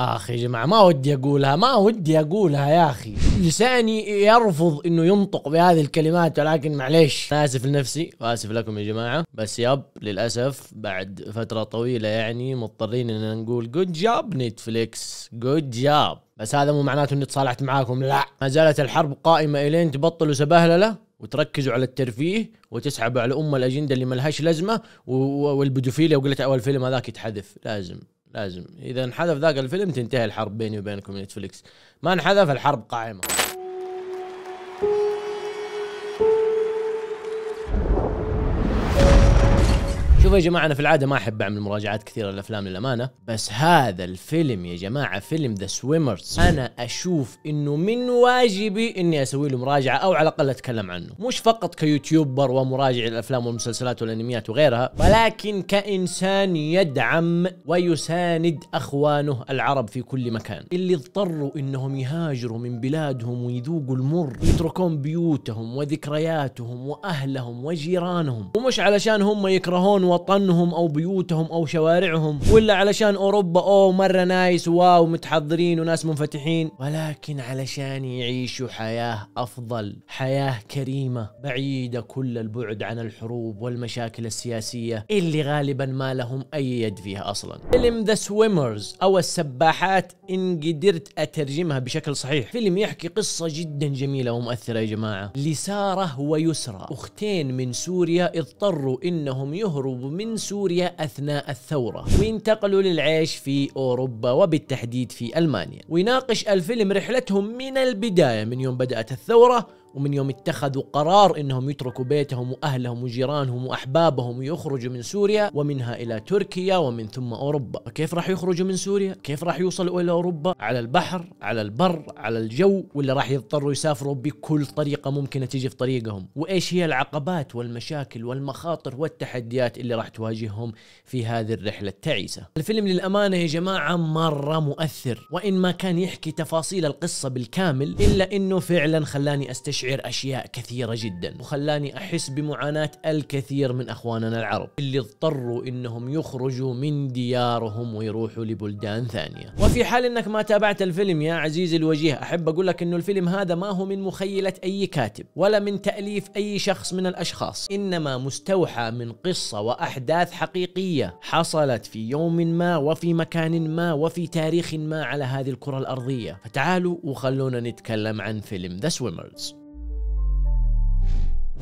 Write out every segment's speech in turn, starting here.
اخي يا جماعه ما ودي اقولها ما ودي اقولها يا اخي لساني يرفض انه ينطق بهذه الكلمات ولكن معليش انا اسف لنفسي واسف لكم يا جماعه بس ياب للاسف بعد فتره طويله يعني مضطرين اننا نقول جود جاب نتفليكس جود جاب بس هذا مو معناته اني تصالحت معاكم لا ما زالت الحرب قائمه الين تبطلوا سبهلله وتركزوا على الترفيه وتسحبوا على ام الاجنده اللي ملهاش لازمه والبدوفيليا وقلت اول فيلم هذاك يتحذف لازم لازم اذا انحذف ذاك الفيلم تنتهي الحرب بيني وبينكم نتفليكس ما انحذف الحرب قائمه شوفوا يا جماعه انا في العاده ما احب اعمل مراجعات كثيره للافلام للامانه بس هذا الفيلم يا جماعه فيلم ذا سويمرز انا اشوف انه من واجبي اني اسوي له مراجعه او على الاقل اتكلم عنه مش فقط كيوتيوبر ومراجع للافلام والمسلسلات والانميات وغيرها ولكن كانسان يدعم ويساند اخوانه العرب في كل مكان اللي اضطروا انهم يهاجروا من بلادهم ويذوقوا المر ويتركون بيوتهم وذكرياتهم واهلهم وجيرانهم ومش علشان هم يكرهون وطنهم او بيوتهم او شوارعهم ولا علشان اوروبا اوه مره نايس واو متحضرين وناس منفتحين ولكن علشان يعيشوا حياه افضل حياه كريمه بعيده كل البعد عن الحروب والمشاكل السياسيه اللي غالبا ما لهم اي يد فيها اصلا فيلم ذا سويمرز او السباحات ان قدرت اترجمها بشكل صحيح فيلم يحكي قصه جدا جميله ومؤثره يا جماعه لساره ويسرى اختين من سوريا اضطروا انهم يهربوا من سوريا أثناء الثورة وينتقلوا للعيش في أوروبا وبالتحديد في ألمانيا ويناقش الفيلم رحلتهم من البداية من يوم بدأت الثورة ومن يوم اتخذوا قرار انهم يتركوا بيتهم واهلهم وجيرانهم واحبابهم ويخرجوا من سوريا ومنها الى تركيا ومن ثم اوروبا، كيف راح يخرجوا من سوريا؟ كيف راح يوصلوا الى اوروبا؟ على البحر، على البر، على الجو، ولا راح يضطروا يسافروا بكل طريقه ممكنه تجي في طريقهم؟ وايش هي العقبات والمشاكل والمخاطر والتحديات اللي راح تواجههم في هذه الرحله التعيسه؟ الفيلم للامانه يا جماعه مره مؤثر، وان ما كان يحكي تفاصيل القصه بالكامل الا انه فعلا خلاني استشعر أشعر أشياء كثيرة جدا وخلاني أحس بمعاناة الكثير من أخواننا العرب اللي اضطروا إنهم يخرجوا من ديارهم ويروحوا لبلدان ثانية وفي حال إنك ما تابعت الفيلم يا عزيزي الوجيه أحب أقول لك إنه الفيلم هذا ما هو من مخيلة أي كاتب ولا من تأليف أي شخص من الأشخاص إنما مستوحى من قصة وأحداث حقيقية حصلت في يوم ما وفي مكان ما وفي تاريخ ما على هذه الكرة الأرضية فتعالوا وخلونا نتكلم عن فيلم ذا سويمرز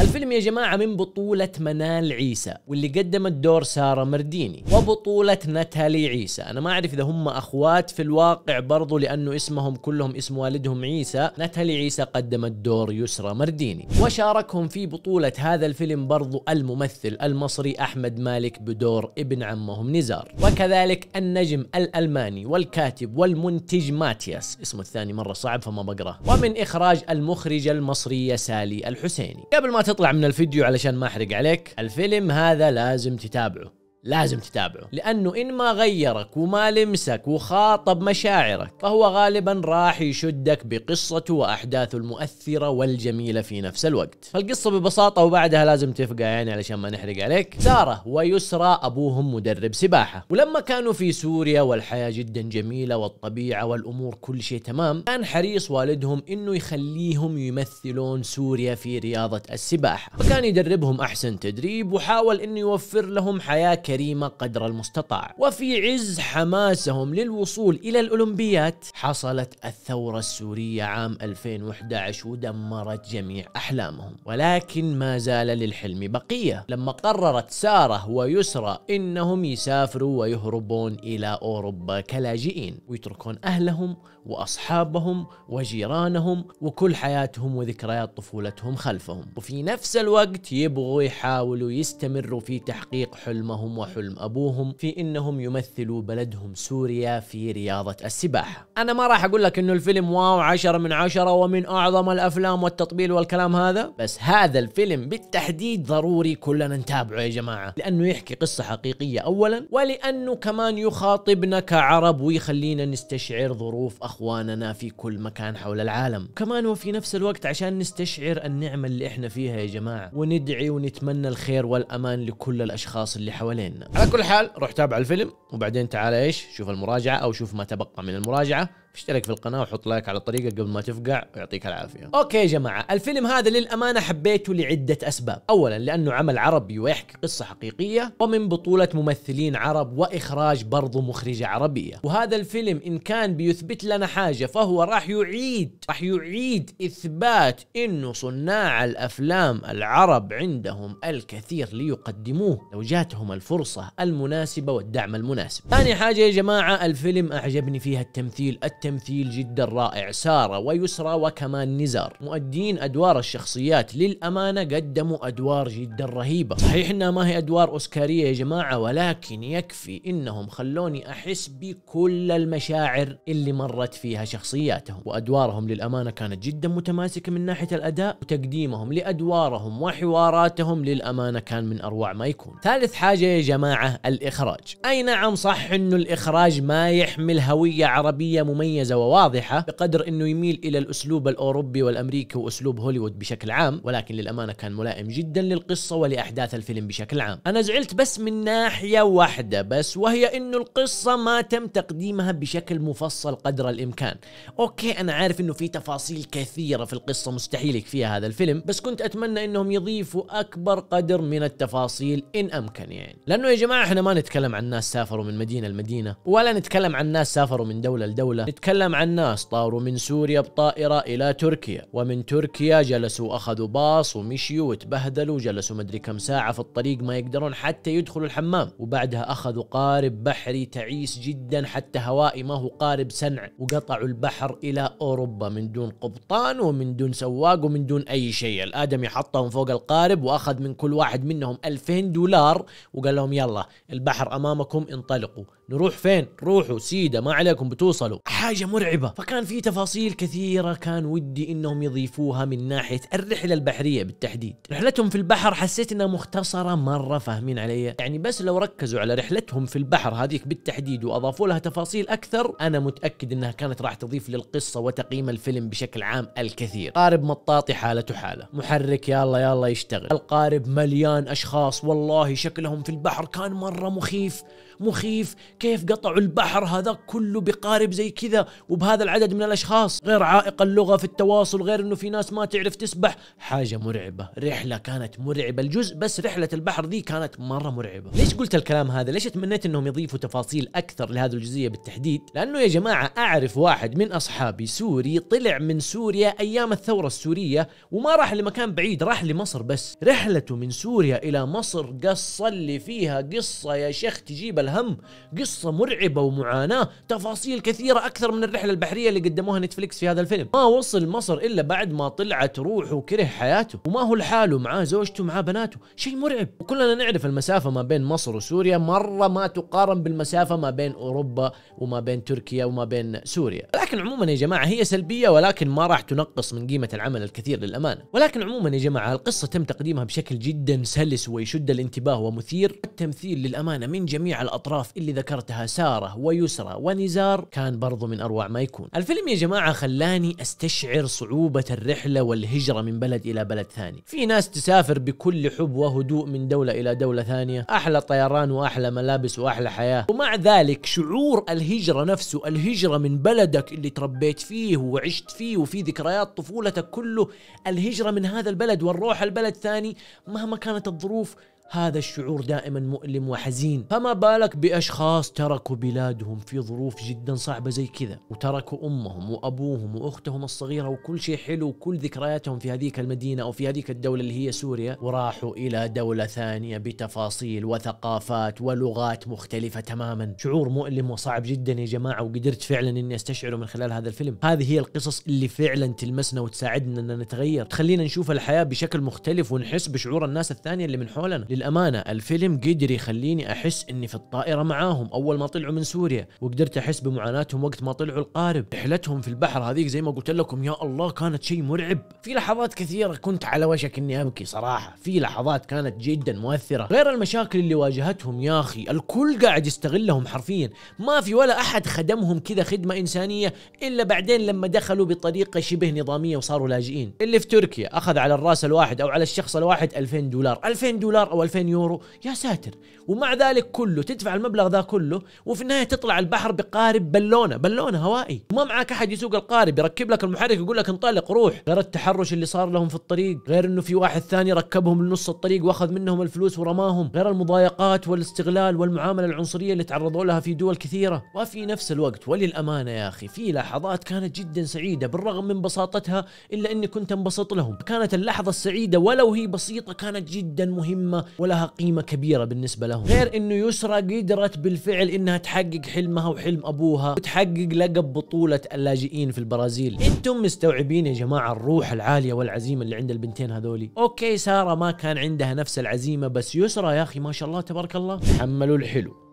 الفيلم يا جماعة من بطولة منال عيسى واللي قدمت دور سارة مرديني وبطولة نتالي عيسى أنا ما أعرف إذا هم أخوات في الواقع برضو لأنه اسمهم كلهم اسم والدهم عيسى نتالي عيسى قدمت دور يسرى مرديني وشاركهم في بطولة هذا الفيلم برضو الممثل المصري أحمد مالك بدور ابن عمهم نزار وكذلك النجم الألماني والكاتب والمنتج ماتياس اسمه الثاني مرة صعب فما بقراه ومن إخراج المخرجة المصرية سالي الحسيني قبل ما تطلع من الفيديو علشان ما احرق عليك الفيلم هذا لازم تتابعه لازم تتابعه لأنه إن ما غيرك وما لمسك وخاطب مشاعرك فهو غالبا راح يشدك بقصته وأحداثه المؤثرة والجميلة في نفس الوقت فالقصة ببساطة وبعدها لازم تفقع يعني علشان ما نحرق عليك سارة ويسرى أبوهم مدرب سباحة ولما كانوا في سوريا والحياة جدا جميلة والطبيعة والأمور كل شيء تمام كان حريص والدهم إنه يخليهم يمثلون سوريا في رياضة السباحة فكان يدربهم أحسن تدريب وحاول إنه يوفر لهم حياة الكريمة قدر المستطاع وفي عز حماسهم للوصول إلى الأولمبيات حصلت الثورة السورية عام 2011 ودمرت جميع أحلامهم ولكن ما زال للحلم بقية لما قررت سارة ويسرى إنهم يسافروا ويهربون إلى أوروبا كلاجئين ويتركون أهلهم وأصحابهم وجيرانهم وكل حياتهم وذكريات طفولتهم خلفهم وفي نفس الوقت يبغوا يحاولوا يستمروا في تحقيق حلمهم وحلم أبوهم في إنهم يمثلوا بلدهم سوريا في رياضة السباحة أنا ما راح أقول لك إنه الفيلم واو عشرة من عشرة ومن أعظم الأفلام والتطبيل والكلام هذا بس هذا الفيلم بالتحديد ضروري كلنا نتابعه يا جماعة لأنه يحكي قصة حقيقية أولا ولأنه كمان يخاطبنا كعرب ويخلينا نستشعر ظروف أخواننا في كل مكان حول العالم كمان وفي نفس الوقت عشان نستشعر النعمة اللي إحنا فيها يا جماعة وندعي ونتمنى الخير والأمان لكل الأشخاص اللي حوالينا عنا على كل حال روح تابع الفيلم وبعدين تعال ايش شوف المراجعه او شوف ما تبقى من المراجعه اشترك في القناه وحط لايك على الطريقه قبل ما تفقع ويعطيك العافيه اوكي يا جماعه الفيلم هذا للامانه حبيته لعده اسباب اولا لانه عمل عربي ويحكي قصه حقيقيه ومن بطوله ممثلين عرب واخراج برضه مخرجه عربيه وهذا الفيلم ان كان بيثبت لنا حاجه فهو راح يعيد راح يعيد اثبات انه صناع الافلام العرب عندهم الكثير ليقدموه لو جاتهم الفرصه المناسبه والدعم المناسب ثاني حاجه يا جماعه الفيلم اعجبني فيها التمثيل الت تمثيل جدا رائع سارة ويسرى وكمان نزار مؤدين أدوار الشخصيات للأمانة قدموا أدوار جدا رهيبة صحيح إنها ما هي أدوار أوسكارية يا جماعة ولكن يكفي إنهم خلوني أحس بكل المشاعر اللي مرت فيها شخصياتهم وأدوارهم للأمانة كانت جدا متماسكة من ناحية الأداء وتقديمهم لأدوارهم وحواراتهم للأمانة كان من أروع ما يكون ثالث حاجة يا جماعة الإخراج أي نعم صح إنه الإخراج ما يحمل هوية عربية مميزة مميزه وواضحه بقدر انه يميل الى الاسلوب الاوروبي والامريكي واسلوب هوليوود بشكل عام ولكن للامانه كان ملائم جدا للقصه ولاحداث الفيلم بشكل عام انا زعلت بس من ناحيه واحده بس وهي انه القصه ما تم تقديمها بشكل مفصل قدر الامكان اوكي انا عارف انه في تفاصيل كثيره في القصه مستحيل يكفيها هذا الفيلم بس كنت اتمنى انهم يضيفوا اكبر قدر من التفاصيل ان امكن يعني لانه يا جماعه احنا ما نتكلم عن ناس سافروا من مدينه لمدينه ولا نتكلم عن ناس سافروا من دوله لدوله تكلم عن ناس طاروا من سوريا بطائرة إلى تركيا ومن تركيا جلسوا أخذوا باص ومشيوا وتبهدلوا جلسوا مدري كم ساعة في الطريق ما يقدرون حتى يدخلوا الحمام وبعدها أخذوا قارب بحري تعيس جدا حتى هوائي ما هو قارب سنع وقطعوا البحر إلى أوروبا من دون قبطان ومن دون سواق ومن دون أي شيء الآدمي حطهم فوق القارب وأخذ من كل واحد منهم 2000 دولار وقال لهم يلا البحر أمامكم انطلقوا نروح فين روحوا سيده ما عليكم بتوصلوا حاجه مرعبه فكان في تفاصيل كثيره كان ودي انهم يضيفوها من ناحيه الرحله البحريه بالتحديد رحلتهم في البحر حسيت انها مختصره مره فاهمين علي يعني بس لو ركزوا على رحلتهم في البحر هذيك بالتحديد واضافوا لها تفاصيل اكثر انا متاكد انها كانت راح تضيف للقصه وتقييم الفيلم بشكل عام الكثير قارب مطاطي حالته حاله محرك يلا يلا يشتغل القارب مليان اشخاص والله شكلهم في البحر كان مره مخيف مخيف كيف قطعوا البحر هذا كله بقارب زي كذا وبهذا العدد من الاشخاص غير عائق اللغه في التواصل غير انه في ناس ما تعرف تسبح حاجه مرعبه رحله كانت مرعبه الجزء بس رحله البحر دي كانت مره مرعبه ليش قلت الكلام هذا ليش تمنيت انهم يضيفوا تفاصيل اكثر لهذه الجزئيه بالتحديد لانه يا جماعه اعرف واحد من اصحابي سوري طلع من سوريا ايام الثوره السوريه وما راح لمكان بعيد راح لمصر بس رحلته من سوريا الى مصر قصة اللي فيها قصه يا شيخ تجيب الهم قصة قصة مرعبة ومعاناة تفاصيل كثيرة أكثر من الرحلة البحرية اللي قدموها نتفليكس في هذا الفيلم ما وصل مصر إلا بعد ما طلعت روحه وكره حياته وما هو لحاله معاه زوجته معاه بناته شيء مرعب وكلنا نعرف المسافة ما بين مصر وسوريا مرة ما تقارن بالمسافة ما بين أوروبا وما بين تركيا وما بين سوريا لكن عموما يا جماعة هي سلبية ولكن ما راح تنقص من قيمة العمل الكثير للأمانة ولكن عموما يا جماعة القصة تم تقديمها بشكل جدا سلس ويشد الانتباه ومثير التمثيل للأمانة من جميع الأطراف اللي ذكرت ذكرتها سارة ويسرى ونزار كان برضو من أروع ما يكون الفيلم يا جماعة خلاني أستشعر صعوبة الرحلة والهجرة من بلد إلى بلد ثاني في ناس تسافر بكل حب وهدوء من دولة إلى دولة ثانية أحلى طيران وأحلى ملابس وأحلى حياة ومع ذلك شعور الهجرة نفسه الهجرة من بلدك اللي تربيت فيه وعشت فيه وفي ذكريات طفولتك كله الهجرة من هذا البلد والروح البلد ثاني مهما كانت الظروف هذا الشعور دائما مؤلم وحزين فما بالك بأشخاص تركوا بلادهم في ظروف جدا صعبة زي كذا وتركوا أمهم وأبوهم وأختهم الصغيرة وكل شيء حلو وكل ذكرياتهم في هذيك المدينة أو في هذيك الدولة اللي هي سوريا وراحوا إلى دولة ثانية بتفاصيل وثقافات ولغات مختلفة تماما شعور مؤلم وصعب جدا يا جماعة وقدرت فعلا أني أستشعره من خلال هذا الفيلم هذه هي القصص اللي فعلا تلمسنا وتساعدنا أننا نتغير تخلينا نشوف الحياة بشكل مختلف ونحس بشعور الناس الثانية اللي من حولنا للأمانة الفيلم قدر يخليني أحس إني في الطائرة معاهم أول ما طلعوا من سوريا وقدرت أحس بمعاناتهم وقت ما طلعوا القارب رحلتهم في البحر هذيك زي ما قلت لكم يا الله كانت شيء مرعب في لحظات كثيرة كنت على وشك إني أبكي صراحة في لحظات كانت جدا مؤثرة غير المشاكل اللي واجهتهم يا أخي الكل قاعد يستغلهم حرفيا ما في ولا أحد خدمهم كذا خدمة إنسانية إلا بعدين لما دخلوا بطريقة شبه نظامية وصاروا لاجئين اللي في تركيا أخذ على الراس الواحد أو على الشخص الواحد 2000 دولار 2000 دولار أو 2000 يورو يا ساتر ومع ذلك كله تدفع المبلغ ذا كله وفي النهايه تطلع البحر بقارب بالونه بالونه هوائي وما معك احد يسوق القارب يركب لك المحرك يقول لك انطلق روح غير التحرش اللي صار لهم في الطريق غير انه في واحد ثاني ركبهم لنص الطريق واخذ منهم الفلوس ورماهم غير المضايقات والاستغلال والمعامله العنصريه اللي تعرضوا لها في دول كثيره وفي نفس الوقت وللامانه يا اخي في لحظات كانت جدا سعيده بالرغم من بساطتها الا اني كنت انبسط لهم كانت اللحظه السعيده ولو هي بسيطه كانت جدا مهمه ولها قيمه كبيره بالنسبه لهم غير انه يسرى قدرت بالفعل انها تحقق حلمها وحلم ابوها وتحقق لقب بطوله اللاجئين في البرازيل انتم مستوعبين يا جماعه الروح العاليه والعزيمه اللي عند البنتين هذولي اوكي ساره ما كان عندها نفس العزيمه بس يسرى يا اخي ما شاء الله تبارك الله تحملوا الحلو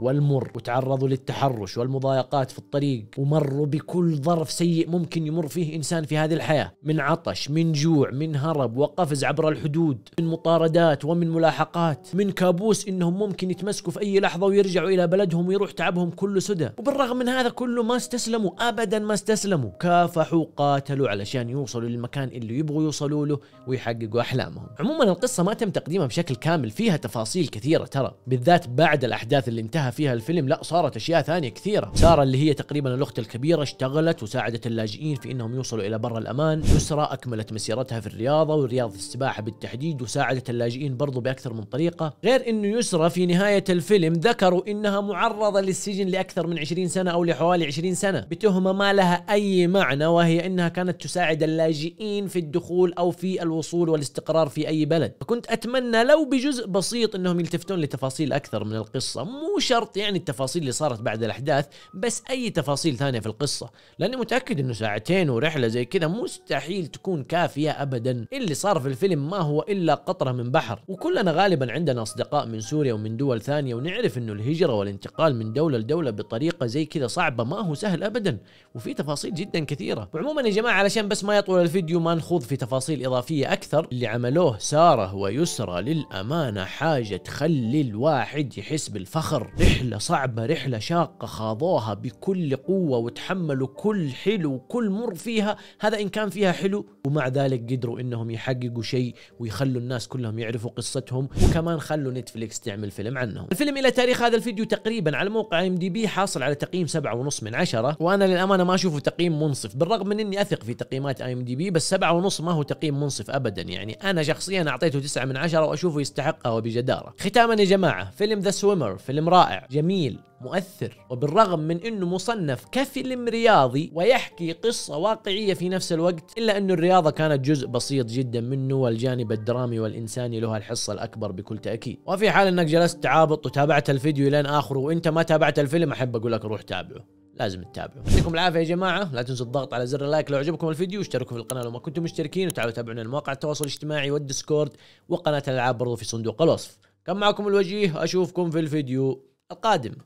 والمر وتعرضوا للتحرش والمضايقات في الطريق ومروا بكل ظرف سيء ممكن يمر فيه انسان في هذه الحياه من عطش من جوع من هرب وقفز عبر الحدود من مطاردات ومن ملاحقات من كابوس انهم ممكن يتمسكوا في اي لحظه ويرجعوا الى بلدهم ويروح تعبهم كله سدى وبالرغم من هذا كله ما استسلموا ابدا ما استسلموا كافحوا قاتلوا علشان يوصلوا للمكان اللي يبغوا يوصلوا له ويحققوا احلامهم عموما القصه ما تم تقديمها بشكل كامل فيها تفاصيل كثيره ترى بالذات بعد الاحداث اللي انتهى فيها الفيلم لا صارت اشياء ثانيه كثيره ساره اللي هي تقريبا الاخت الكبيره اشتغلت وساعدت اللاجئين في انهم يوصلوا الى بر الامان يسرى اكملت مسيرتها في الرياضه ورياضه السباحه بالتحديد وساعدت اللاجئين برضو باكثر من طريقه غير انه يسرى في نهايه الفيلم ذكروا انها معرضه للسجن لاكثر من 20 سنه او لحوالي 20 سنه بتهمه ما لها اي معنى وهي انها كانت تساعد اللاجئين في الدخول او في الوصول والاستقرار في اي بلد فكنت اتمنى لو بجزء بسيط انهم يلتفتون لتفاصيل اكثر من القصه مو شرط شرط يعني التفاصيل اللي صارت بعد الاحداث بس اي تفاصيل ثانيه في القصه لاني متاكد انه ساعتين ورحله زي كذا مستحيل تكون كافيه ابدا اللي صار في الفيلم ما هو الا قطره من بحر وكلنا غالبا عندنا اصدقاء من سوريا ومن دول ثانيه ونعرف انه الهجره والانتقال من دوله لدوله بطريقه زي كذا صعبه ما هو سهل ابدا وفي تفاصيل جدا كثيره وعموما يا جماعه علشان بس ما يطول الفيديو ما نخوض في تفاصيل اضافيه اكثر اللي عملوه ساره ويسرى للامانه حاجه تخلي الواحد يحس بالفخر رحلة صعبة رحلة شاقة خاضوها بكل قوة وتحملوا كل حلو وكل مر فيها هذا إن كان فيها حلو ومع ذلك قدروا إنهم يحققوا شيء ويخلوا الناس كلهم يعرفوا قصتهم وكمان خلوا نتفليكس تعمل فيلم عنهم الفيلم إلى تاريخ هذا الفيديو تقريبا على موقع ام دي بي حاصل على تقييم سبعة ونص من عشرة وأنا للأمانة ما أشوفه تقييم منصف بالرغم من إني أثق في تقييمات ام دي بي بس سبعة ونص ما هو تقييم منصف أبدا يعني أنا شخصيا أعطيته تسعة من عشرة وأشوفه يستحقها وبجدارة ختاما يا جماعة فيلم ذا سويمر فيلم رائع رائع جميل مؤثر وبالرغم من انه مصنف كفيلم رياضي ويحكي قصه واقعيه في نفس الوقت الا انه الرياضه كانت جزء بسيط جدا منه والجانب الدرامي والانساني له الحصه الاكبر بكل تاكيد وفي حال انك جلست تعابط وتابعت الفيديو لين اخره وانت ما تابعت الفيلم احب اقول لك روح تابعه لازم تتابعوا يعطيكم العافيه يا جماعه لا تنسوا الضغط على زر اللايك لو عجبكم الفيديو واشتركوا في القناه لو ما كنتم مشتركين وتعالوا تابعونا مواقع التواصل الاجتماعي والديسكورد وقناه الالعاب برضو في صندوق الوصف كان معكم الوجيه اشوفكم في الفيديو القادم